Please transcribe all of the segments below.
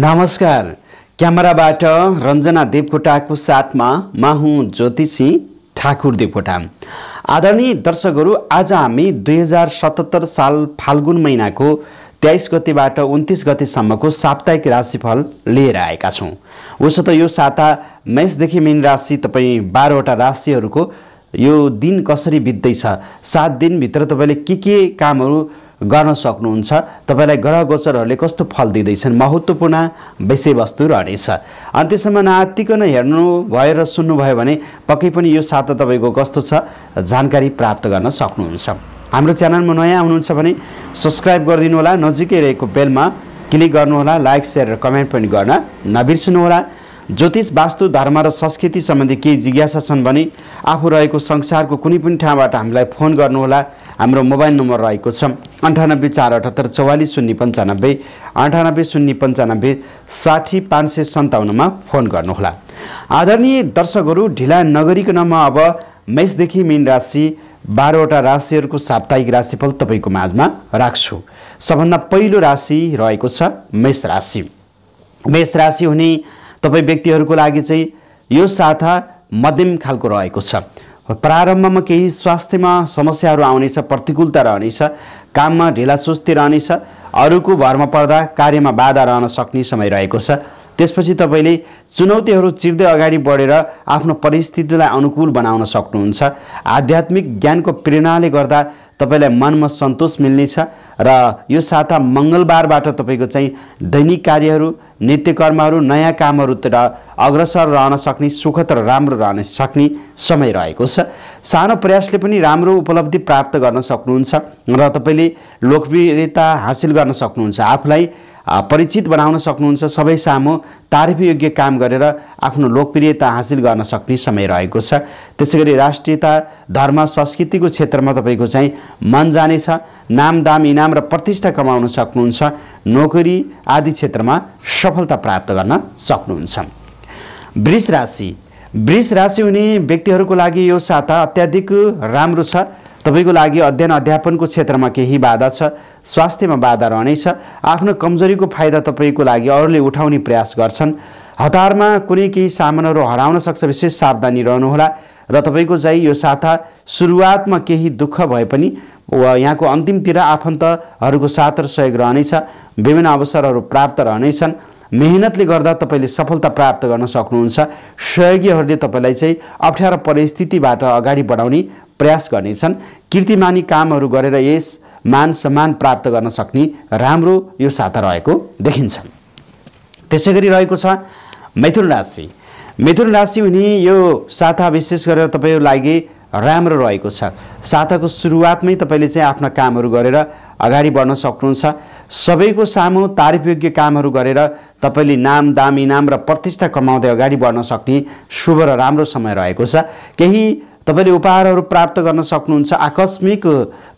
नमस्कार क्यामेराबाट रञ्जना देवकोटाको साथमा म हुँ ज्योतिषी ठाकुर देवकोटा आदरणीय दर्शकहरू आज हामी दुई हजार सतहत्तर साल फाल्गुन महिनाको तेइस गतिबाट उन्तिस गतिसम्मको साप्ताहिक राशिफल लिएर आएका छौँ उसो त यो साता मेषदेखि मिन राशि तपाईँ बाह्रवटा राशिहरूको यो दिन कसरी बित्दैछ सात दिनभित्र तपाईँले के के कामहरू गर्न सक्नुहुन्छ तपाईँलाई ग्रह गोचरहरूले कस्तो फल दिँदैछन् महत्त्वपूर्ण विषयवस्तु रहनेछ अन्त्यसम्म नआत्तिकन हेर्नु भयो र सुन्नुभयो भने पक्कै पनि यो साता तपाईँको कस्तो छ जानकारी प्राप्त गर्न सक्नुहुन्छ हाम्रो च्यानलमा नयाँ आउनुहुन्छ भने सब्सक्राइब गरिदिनु होला नजिकै रहेको बेलमा क्लिक गर्नुहोला लाइक सेयर र कमेन्ट पनि गर्न नबिर्सिनुहोला ज्योतिष वास्तु धर्म र संस्कृति सम्बन्धी केही जिज्ञासा छन् भने आफू रहेको संसारको कुनै पनि ठाउँबाट हामीलाई फोन गर्नुहोला हाम्रो मोबाइल नम्बर रहेको छ अन्ठानब्बे चार अठहत्तर चौवालिस शून्य पन्चानब्बे अन्ठानब्बे शून्य पन्चानब्बे साठी पाँच सय सन्ताउन्नमा फोन गर्नुहोला आदरणीय दर्शकहरू ढिला नगरिकनमा अब मेषदेखि मिन राशि बाह्रवटा राशिहरूको साप्ताहिक राशिफल तपाईँको माझमा राख्छु सबभन्दा पहिलो राशि रहेको छ मेष राशि मेष राशि हुने तपाईँ व्यक्तिहरूको लागि चाहिँ यो साता मध्यम खालको रहेको छ प्रारम्भमा केही स्वास्थ्यमा समस्याहरू आउनेछ प्रतिकूलता रहनेछ काममा ढिला सुस्ती रहनेछ अरूको भरमा पर्दा कार्यमा बाधा रहन सक्ने समय रहेको छ त्यसपछि तपाईँले चुनौतीहरू चिर्दै अगाडि बढेर आफ्नो परिस्थितिलाई अनुकूल बनाउन सक्नुहुन्छ आध्यात्मिक ज्ञानको प्रेरणाले गर्दा तपाईँलाई मनमा सन्तोष मिल्नेछ र यो साता मङ्गलबारबाट तपाईँको चाहिँ दैनिक कार्यहरू नित्य कर्महरू नयाँ कामहरूतिर अग्रसर रहन सक्ने सुख र राम्रो रहन सक्ने समय रहेको छ सानो प्रयासले पनि राम्रो उपलब्धि प्राप्त गर्न सक्नुहुन्छ र तपाईँले लोकप्रियता हासिल गर्न सक्नुहुन्छ आफूलाई परिचित बनाउन सक्नुहुन्छ सबै सामु तारिफयोग्य काम गरेर आफ्नो लोकप्रियता हासिल गर्न सक्ने समय रहेको छ त्यसै गरी राष्ट्रियता धर्म संस्कृतिको क्षेत्रमा तपाईँको चाहिँ मन जानेछ नाम दाम इनाम र प्रतिष्ठा कमाउन सक्नुहुन्छ नोकरी आदि क्षेत्रमा सफलता प्राप्त गर्न सक्नुहुन्छ वृष राशि वृष राशि हुने व्यक्तिहरूको लागि यो साता अत्याधिक राम्रो छ तपाईँको लागि अध्ययन अध्यापनको क्षेत्रमा केही बाधा छ स्वास्थ्यमा बाधा रहनेछ आफ्नो कमजोरीको फाइदा तपाईँको लागि अरूले उठाउने प्रयास गर्छन् हतारमा कुनै केही सामानहरू हराउन सक्छ विशेष सावधानी रहनुहोला र तपाईँको चाहिँ यो साता सुरुवातमा केही दुःख भए पनि यहाँको अन्तिमतिर आफन्तहरूको साथ र सहयोग रहनेछ विभिन्न अवसरहरू प्राप्त रहनेछन् मेहनतले गर्दा तपाईँले सफलता प्राप्त गर्न सक्नुहुन्छ सहयोगीहरूले तपाईँलाई चाहिँ अप्ठ्यारो परिस्थितिबाट अगाडि बढाउने प्रयास गर्नेछन् कीर्तिमानी कामहरू गरेर यस मान सम्मान प्राप्त गर्न सक्ने राम्रो यो साता रहेको देखिन्छ त्यसै गरी रहेको छ मैथुन राशि मिथुन राशि हुने यो साता विशेष गरेर तपाईँको लागि राम्रो रहेको छ साताको सुरुवातमै तपाईँले चाहिँ आफ्ना कामहरू गरेर अगाडि बढ्न सक्नुहुन्छ सबैको सामु तारिफयोग्य कामहरू गरेर तपाईँले नाम दाम इनाम र प्रतिष्ठा कमाउँदै अगाडि बढ्न सक्ने शुभ र राम्रो समय रहेको छ केही तपाईँले उपहारहरू प्राप्त गर्न सक्नुहुन्छ आकस्मिक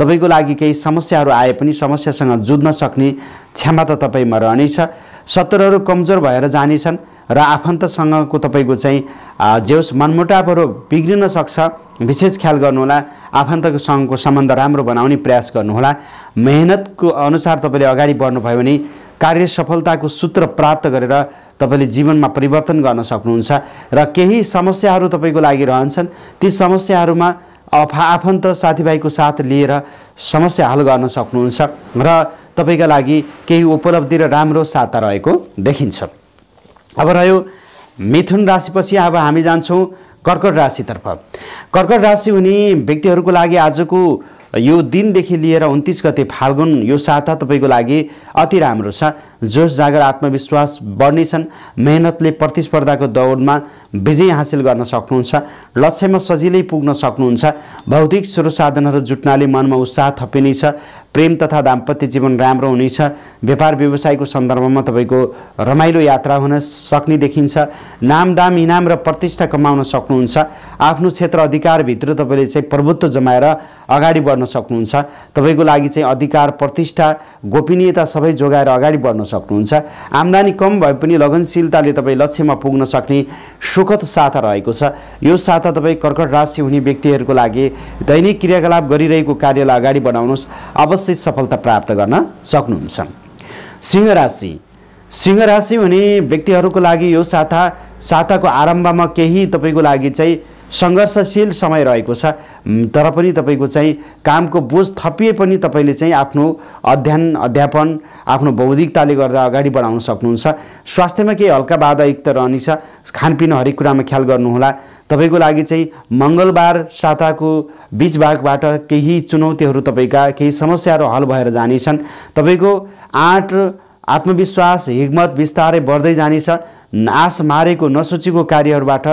तपाईँको लागि केही समस्याहरू आए पनि समस्यासँग जुझ्न सक्ने क्षमता तपाईँमा रहनेछ शत्रुहरू कमजोर भएर जानेछन् र आफन्तसँगको तपाईँको चाहिँ जेउस मनमुटापहरू बिग्रिन सक्छ विशेष ख्याल गर्नुहोला आफन्तसँगको सम्बन्ध राम्रो बनाउने प्रयास गर्नुहोला मेहनतको अनुसार तपाईँले अगाडि बढ्नुभयो भने कार्य सफलताको सूत्र प्राप्त गरेर तपाईँले जीवनमा परिवर्तन गर्न सक्नुहुन्छ र केही समस्याहरू तपाईँको लागि रहन्छन् ती समस्याहरूमा आफा आफन्त साथीभाइको साथ लिएर समस्या हल गर्न सक्नुहुन्छ र तपाईँका लागि केही उपलब्धि र राम्रो साता रहेको देखिन्छ अब रह्यो मिथुन राशिपछि अब हामी जान्छौँ कर्कट राशितर्फ कर्कट राशि हुने व्यक्तिहरूको लागि आजको यो दिनदेखि लिएर उन्तिस गते फाल्गुन यो साता तपाईँको लागि अति राम्रो छ जोस जागर आत्मविश्वास बढ्नेछन् मेहनतले प्रतिस्पर्धाको दौडमा विजय हासिल गर्न सक्नुहुन्छ लक्ष्यमा सजिलै पुग्न सक्नुहुन्छ भौतिक स्रोत साधनहरू जुट्नाले मनमा उत्साह थपिनेछ प्रेम तथा दाम्पत्य जीवन राम्रो हुनेछ व्यापार व्यवसायको सन्दर्भमा तपाईँको रमाइलो यात्रा हुन सक्ने देखिन्छ नाम दाम इनाम र प्रतिष्ठा कमाउन सक्नुहुन्छ आफ्नो क्षेत्र अधिकारभित्र तपाईँले चाहिँ प्रभुत्व जमाएर अगाडि बढ्न सक्नुहुन्छ तपाईँको लागि चाहिँ अधिकार प्रतिष्ठा गोपनीयता सबै जोगाएर अगाडि बढ्न सक्नुहुन्छ आम्दानी कम भए पनि लगनशीलताले तपाईँ लक्ष्यमा पुग्न सक्ने सुखद साता रहेको छ यो साता तपाईँ कर्कट राशि हुने व्यक्तिहरूको लागि दैनिक क्रियाकलाप गरिरहेको कार्यलाई अगाडि बढाउनुहोस् अब अवश्य सफलता प्राप्त गर्न सक्नुहुन्छ सिंह राशि सिंह राशि हुने व्यक्तिहरूको लागि यो साता साताको आरम्भमा केही तपाईँको लागि चाहिँ सङ्घर्षशील समय रहेको छ तर पनि तपाईँको चाहिँ कामको बोझ थपिए पनि तपाईँले चाहिँ आफ्नो अध्ययन अध्यापन आफ्नो बौद्धिकताले गर्दा अगाडि बढाउन सक्नुहुन्छ स्वास्थ्यमा केही हल्का बाधायुक्त रहनेछ खानपिन हरेक कुरामा ख्याल गर्नुहोला तपाईँको लागि चाहिँ मङ्गलबार साताको बिच भागबाट केही चुनौतीहरू तपाईँका केही समस्याहरू हल भएर जानेछन् तपाईँको आँट आत्मविश्वास हिग्मत बिस्तारै बढ्दै जानेछ नाश मारेको नसोचेको कार्यहरूबाट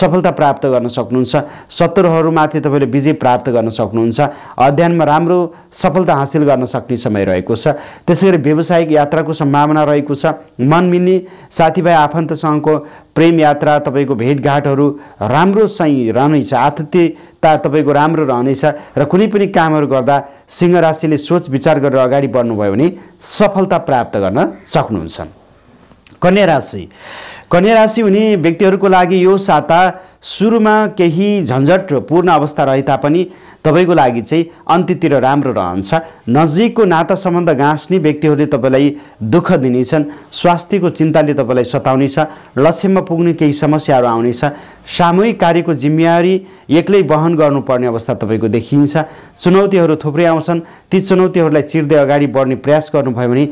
सफलता प्राप्त गर्न सक्नुहुन्छ शत्रुहरूमाथि तपाईँले विजय प्राप्त गर्न सक्नुहुन्छ अध्ययनमा राम्रो सफलता हासिल गर्न सक्ने समय रहेको छ त्यसै गरी व्यावसायिक यात्राको सम्भावना रहेको छ मन मिल्ने साथीभाइ आफन्तसँगको प्रेम यात्रा तपाईँको भेटघाटहरू राम्रो चाहिँ रहनेछ आतिथ्यता तपाईँको राम्रो रहनेछ र कुनै पनि कामहरू गर्दा सिंह राशिले सोच विचार गरेर अगाडि बढ्नुभयो भने सफलता प्राप्त गर्न सक्नुहुन्छ कन्या राशि कन्या राशि हुने व्यक्तिहरूको लागि यो साता सुरुमा केही झन्झट पूर्ण अवस्था रहे तापनि तपाईँको लागि चाहिँ अन्त्यतिर राम्रो रहन्छ नजिकको नाता सम्बन्ध गाँस्ने व्यक्तिहरूले तपाईँलाई दुःख दिनेछन् स्वास्थ्यको चिन्ताले तपाईँलाई सताउनेछ लक्ष्यमा पुग्ने केही समस्याहरू आउनेछ सामूहिक कार्यको जिम्मेवारी एक्लै वहन गर्नुपर्ने अवस्था तपाईँको देखिन्छ चुनौतीहरू थुप्रै आउँछन् ती चुनौतीहरूलाई चिर्दै अगाडि बढ्ने प्रयास गर्नुभयो भने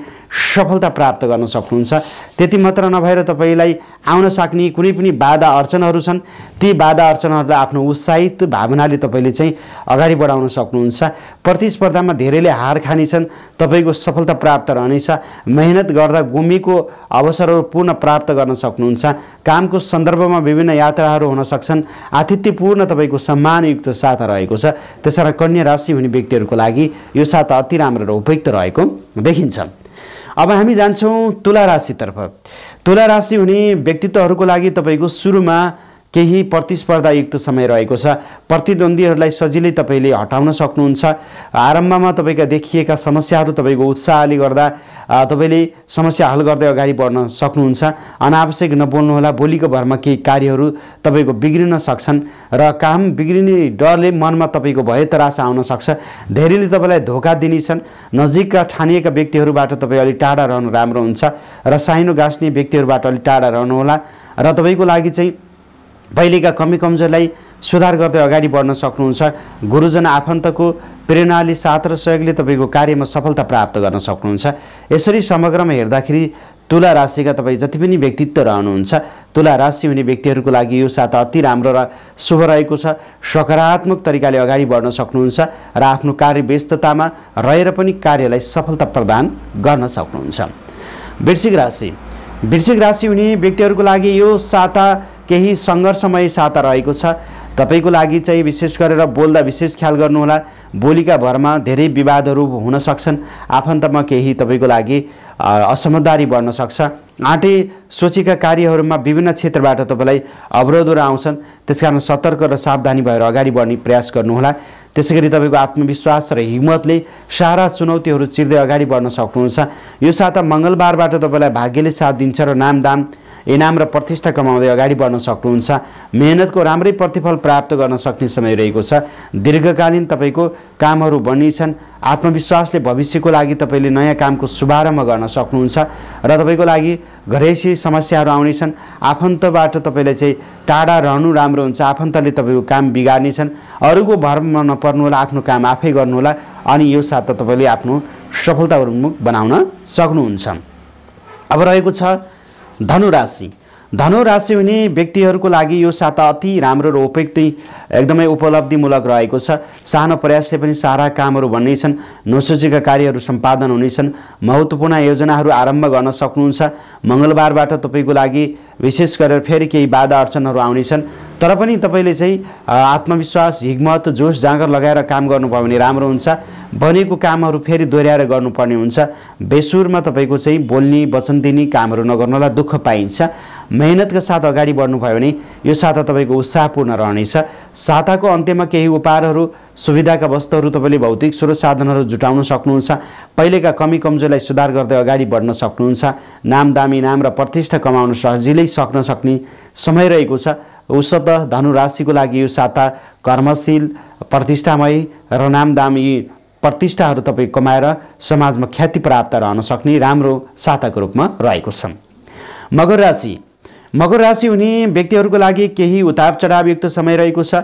सफलता प्राप्त गर्न सक्नुहुन्छ त्यति मात्र नभएर तपाईँलाई आउन सक्ने कुनै पनि बाधा अर्चनाहरू छन् ती बाधा अर्चनाहरूलाई आफ्नो उत्साहित भावनाले तपाईँले चाहिँ अगाडि बढाउन सक्नुहुन्छ प्रतिस्पर्धामा धेरैले हार खानेछन् तपाईँको सफलता प्राप्त रहनेछ मेहनत गर्दा गुमेको अवसरहरू पूर्ण प्राप्त गर्न सक्नुहुन्छ कामको सन्दर्भमा विभिन्न यात्राहरू हुन सक्छन् आतिथ्यपूर्ण तपाईँको सम्मानयुक्त साथ रहेको छ त्यसकारण कन्या राशि हुने व्यक्तिहरूको लागि यो साथ अति राम्रो र उपयुक्त रहेको देखिन्छ अब हामी जान्छौँ तुला राशितर्फ तुला राशि हुने व्यक्तित्वहरूको लागि तपाईँको सुरुमा केही प्रतिस्पर्धायुक्त समय रहेको छ प्रतिद्वन्दीहरूलाई सजिलै तपाईँले हटाउन सक्नुहुन्छ आरम्भमा तपाईँका देखिएका समस्याहरू तपाईँको उत्साहले गर्दा तपाईँले समस्या हल गर्दै अगाडि बढ्न सक्नुहुन्छ अनावश्यक नबोल्नुहोला बोलीको भरमा केही कार्यहरू तपाईँको बिग्रिन सक्छन् र काम बिग्रिने डरले मनमा तपाईँको भय तरास आउन सक्छ धेरैले तपाईँलाई धोका दिनेछन् नजिकका ठानिएका व्यक्तिहरूबाट तपाईँ अलिक टाढा रहनु राम्रो हुन्छ र साइनो गाँस्ने व्यक्तिहरूबाट अलिक टाढा रहनुहोला र तपाईँको लागि चाहिँ पहिलेका कमी कमजोरलाई सुधार गर्दै अगाडि बढ्न सक्नुहुन्छ गुरुजन आफन्तको प्रेरणाले साथ र सहयोगले तपाईँको कार्यमा सफलता प्राप्त गर्न सक्नुहुन्छ यसरी समग्रमा हेर्दाखेरि तुला राशिका तपाईँ जति पनि व्यक्तित्व रहनुहुन्छ तुला राशि हुने व्यक्तिहरूको लागि यो साता अति राम्रो र शुभ रहेको छ सकारात्मक तरिकाले अगाडि बढ्न सक्नुहुन्छ र आफ्नो कार्य व्यस्ततामा रहेर पनि कार्यलाई सफलता प्रदान गर्न सक्नुहुन्छ वृश्चिक राशि वृश्चिक राशि हुने व्यक्तिहरूको लागि यो साता केही सङ्घर्षमय साता रहेको छ तपाईँको लागि चाहिँ विशेष गरेर बोल्दा विशेष ख्याल गर्नुहोला बोलीका भरमा धेरै विवादहरू हुन सक्छन् आफन्तमा केही तपाईँको लागि असमझदारी बढ्न सक्छ आँटे सोचेका कार्यहरूमा विभिन्न क्षेत्रबाट तपाईँलाई अवरोधहरू आउँछन् त्यस कारण सतर्क र सावधानी भएर अगाडि बढ्ने प्रयास गर्नुहोला त्यसै गरी तपाईँको आत्मविश्वास र हिम्मतले सारा चुनौतीहरू चिर्दै अगाडि बढ्न सक्नुहुन्छ यो साता मङ्गलबारबाट तपाईँलाई भाग्यले साथ दिन्छ र दाम इनाम र प्रतिष्ठा कमाउँदै अगाडि बढ्न सक्नुहुन्छ मेहनतको राम्रै प्रतिफल प्राप्त गर्न सक्ने समय रहेको छ दीर्घकालीन तपाईँको कामहरू बनिन्छन् आत्मविश्वासले भविष्यको लागि तपाईँले नयाँ कामको शुभारम्भ गर्न सक्नुहुन्छ र तपाईँको लागि घरेसी समस्याहरू आउनेछन् आफन्तबाट तपाईँले चाहिँ टाढा रहनु राम्रो हुन्छ आफन्तले तपाईँको काम बिगार्नेछन् अरूको भरमा नपर्नु होला आफ्नो काम आफै गर्नु होला अनि यो साथ तपाईँले आफ्नो सफलता उन्मुख बनाउन सक्नुहुन्छ अब रहेको छ धनु राशि धनु राशि हुने व्यक्तिहरूको लागि यो साता अति राम्रो र उपयुक्त एकदमै उपलब्धिमूलक रहेको छ सानो प्रयासले पनि सारा कामहरू भन्ने छन् नसोचेका कार्यहरू सम्पादन हुनेछन् महत्त्वपूर्ण योजनाहरू आरम्भ गर्न सक्नुहुन्छ मङ्गलबारबाट तपाईँको लागि विशेष गरेर फेरि केही बाधा अर्चनहरू आउनेछन् तर पनि तपाईँले चाहिँ आत्मविश्वास हिग्मत जोस जाँगर लगाएर काम गर्नुभयो भने राम्रो हुन्छ बनेको कामहरू फेरि दोहोऱ्याएर गर्नुपर्ने हुन्छ बेसुरमा तपाईँको चाहिँ बोल्ने वचन दिने कामहरू नगर्नलाई दुःख पाइन्छ मेहनतका साथ अगाडि बढ्नुभयो भने यो साता तपाईँको उत्साहपूर्ण रहनेछ साताको अन्त्यमा केही उपहारहरू सुविधाका वस्तुहरू तपाईँले भौतिक स्रोत साधनहरू जुटाउन सक्नुहुन्छ पहिलेका कमी कमजोरीलाई सुधार गर्दै अगाडि बढ्न सक्नुहुन्छ नाम दामी नाम र प्रतिष्ठा कमाउन सजिलै सक्न सक्ने समय रहेको छ धनु राशिको लागि यो साता कर्मशील प्रतिष्ठामय र नामदामी प्रतिष्ठाहरू तपाईँ कमाएर समाजमा ख्याति प्राप्त रहन सक्ने राम्रो साताको रूपमा रहेको छ मगर राशि मकर राशि हुने व्यक्तिहरूको लागि केही उताप चढावयुक्त समय रहेको छ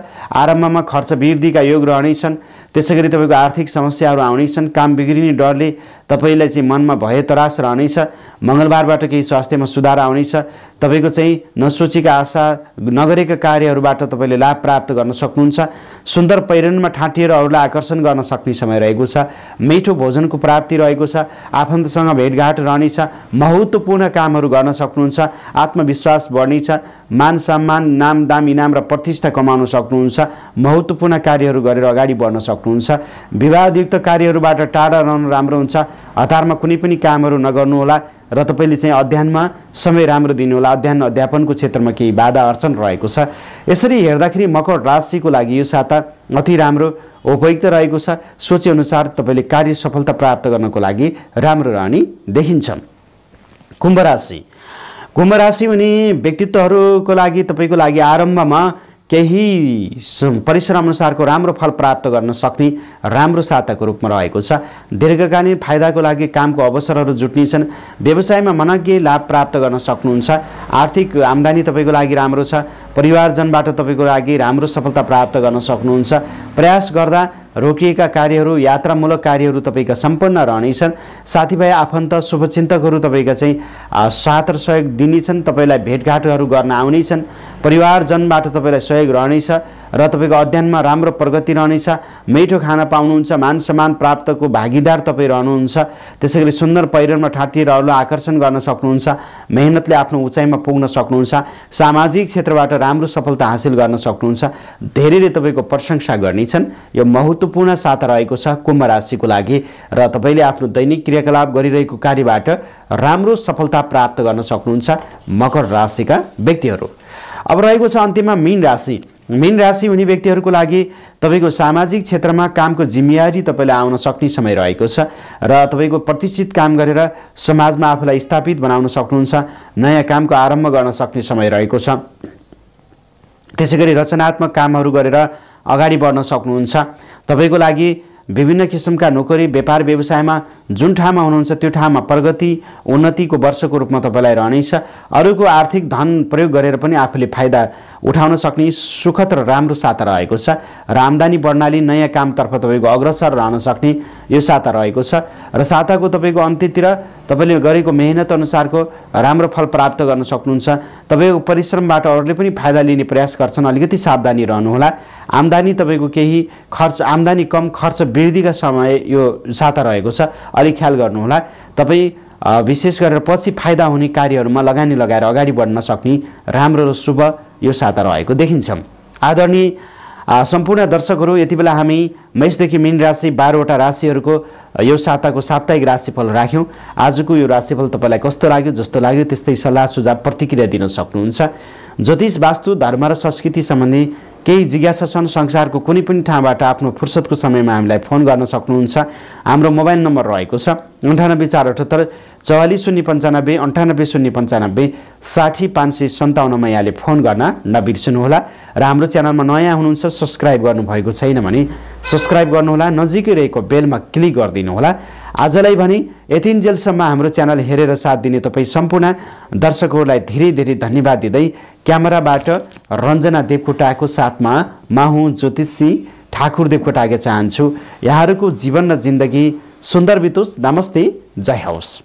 आरम्भमा खर्च वृद्धिका योग रहनेछन् त्यसै गरी तपाईँको आर्थिक समस्याहरू आउनेछन् काम बिग्रिने डरले तपाईँलाई चाहिँ मनमा भय तरास रहनेछ मङ्गलबारबाट केही स्वास्थ्यमा सुधार आउनेछ तपाईँको चाहिँ नसोचेका आशा नगरेका कार्यहरूबाट तपाईँले लाभ प्राप्त गर्न सक्नुहुन्छ सुन्दर पहिरनमा ठाँटिएर अरूलाई आकर्षण गर्न सक्ने समय रहेको छ मिठो भोजनको प्राप्ति रहेको छ आफन्तसँग भेटघाट रहनेछ महत्त्वपूर्ण कामहरू गर्न सक्नुहुन्छ आत्मविश्वास बढ्नेछ मान सम्मान नाम दाम इनाम र प्रतिष्ठा कमाउन सक्नुहुन्छ महत्त्वपूर्ण कार्यहरू गरेर अगाडि बढ्न सक्नुहुन्छ विवादयुक्त कार्यहरूबाट टाढा रहनु राम्रो हुन्छ हतारमा कुनै पनि कामहरू नगर्नुहोला र तपाईँले चाहिँ अध्ययनमा समय राम्रो दिनुहोला अध्ययन अध्यापनको क्षेत्रमा केही बाधा अर्चन रहेको छ यसरी हेर्दाखेरि मकर राशिको लागि यो साता अति राम्रो उपयुक्त रहेको छ सोचेअनुसार तपाईँले कार्य सफलता प्राप्त गर्नको लागि राम्रो रहने देखिन्छ कुम्भ राशि कुम्भ राशि हुने व्यक्तित्वहरूको लागि तपाईँको लागि आरम्भमा केही परिश्रम अनुसारको राम्रो फल प्राप्त गर्न सक्ने राम्रो साताको रूपमा रहेको छ दीर्घकालीन फाइदाको लागि कामको अवसरहरू जुट्ने छन् व्यवसायमा मनज्ञ लाभ प्राप्त गर्न सक्नुहुन्छ आर्थिक आम्दानी तपाईँको लागि राम्रो छ परिवारजनबाट तपाईँको लागि राम्रो सफलता प्राप्त गर्न सक्नुहुन्छ प्रयास गर्दा रोकिएका कार्यहरू यात्रामूलक कार्यहरू तपाईँका सम्पन्न रहनेछन् साथीभाइ आफन्त शुभचिन्तकहरू तपाईँका चाहिँ साथ र सहयोग दिनेछन् तपाईँलाई भेटघाटहरू गर्न आउनेछन् परिवारजनबाट तपाईँलाई सहयोग रहनेछ र तपाईँको अध्ययनमा राम्रो प्रगति रहनेछ मिठो खाना पाउनुहुन्छ मान सम्मान प्राप्तको भागीदार तपाईँ रहनुहुन्छ त्यसै गरी सुन्दर पहिरनमा अरूलाई आकर्षण गर्न सक्नुहुन्छ मेहनतले आफ्नो उचाइमा पुग्न सक्नुहुन्छ सामाजिक क्षेत्रबाट राम्रो सफलता हासिल गर्न सक्नुहुन्छ धेरैले तपाईँको प्रशंसा गर्नेछन् यो महत्त्व महत्त्वपूर्ण साता रहेको छ कुम्भ राशिको लागि र तपाईँले आफ्नो दैनिक क्रियाकलाप गरिरहेको कार्यबाट राम्रो सफलता प्राप्त गर्न सक्नुहुन्छ मकर राशिका व्यक्तिहरू अब रहेको छ अन्तिममा मीन राशि मीन राशि हुने व्यक्तिहरूको लागि तपाईँको सामाजिक क्षेत्रमा कामको जिम्मेवारी तपाईँलाई आउन सक्ने समय रहेको छ र तपाईँको प्रतिष्ठित काम गरेर समाजमा आफूलाई स्थापित बनाउन सक्नुहुन्छ नयाँ कामको आरम्भ गर्न सक्ने समय रहेको छ त्यसै गरी रचनात्मक कामहरू गरेर अगाडि बढ्न सक्नुहुन्छ तपाईँको लागि विभिन्न किसिमका नोकरी व्यापार व्यवसायमा जुन ठाउँमा हुनुहुन्छ त्यो ठाउँमा प्रगति उन्नतिको वर्षको रूपमा तपाईँलाई रहनेछ अरूको आर्थिक धन प्रयोग गरेर पनि आफूले फाइदा उठाउन सक्ने सुखद र राम्रो साता रहेको छ र आम्दानी बढ्नाले नयाँ कामतर्फ तपाईँको अग्रसर रहन सक्ने यो साता रहेको छ र साताको तपाईँको अन्त्यतिर तपाईँले गरेको मेहनत अनुसारको राम्रो फल प्राप्त गर्न सक्नुहुन्छ तपाईँको परिश्रमबाट अरूले पनि फाइदा लिने प्रयास गर्छन् अलिकति सावधानी रहनुहोला आम्दानी तपाईँको केही खर्च आम्दानी कम खर्च वृद्धिका समय यो साता रहेको छ अलिक ख्याल गर्नुहोला तपाईँ विशेष गरेर पछि फाइदा हुने कार्यहरूमा लगानी लगाएर अगाडि बढ्न सक्ने राम्रो र शुभ यो साता रहेको देखिन्छ आदरणीय सम्पूर्ण दर्शकहरू यति बेला हामी मेषदेखि मिन राशि बाह्रवटा राशिहरूको यो साताको साप्ताहिक राशिफल राख्यौँ आजको यो राशिफल तपाईँलाई कस्तो लाग्यो जस्तो लाग्यो त्यस्तै सल्लाह सुझाव प्रतिक्रिया दिन सक्नुहुन्छ ज्योतिष वास्तु धर्म र संस्कृति सम्बन्धी केही जिज्ञासा छन् संसारको कुनै पनि ठाउँबाट आफ्नो फुर्सदको समयमा हामीलाई फोन गर्न सक्नुहुन्छ हाम्रो मोबाइल नम्बर रहेको छ अन्ठानब्बे चार अठहत्तर चौवालिस शून्य पन्चानब्बे अन्ठानब्बे शून्य पन्चानब्बे साठी पाँच सय सन्ताउन्नमा यहाँले फोन गर्न नबिर्सिनुहोला र हाम्रो च्यानलमा नयाँ हुनुहुन्छ सब्सक्राइब गर्नुभएको छैन भने सब्सक्राइब गर्नुहोला नजिकै रहेको बेलमा क्लिक गरिदिनुहोला आजलाई भने यतिन्जेलसम्म हाम्रो च्यानल हेरेर साथ दिने तपाईँ सम्पूर्ण दर्शकहरूलाई धेरै धेरै धन्यवाद दिँदै क्यामेराबाट रञ्जना देवकोटाको साथमा माहु हुँ ज्योतिषी ठाकुर देवकोटा चाहन्छु यहाँहरूको जीवन र जिन्दगी सुन्दर बितोस् नमस्ते जय होस्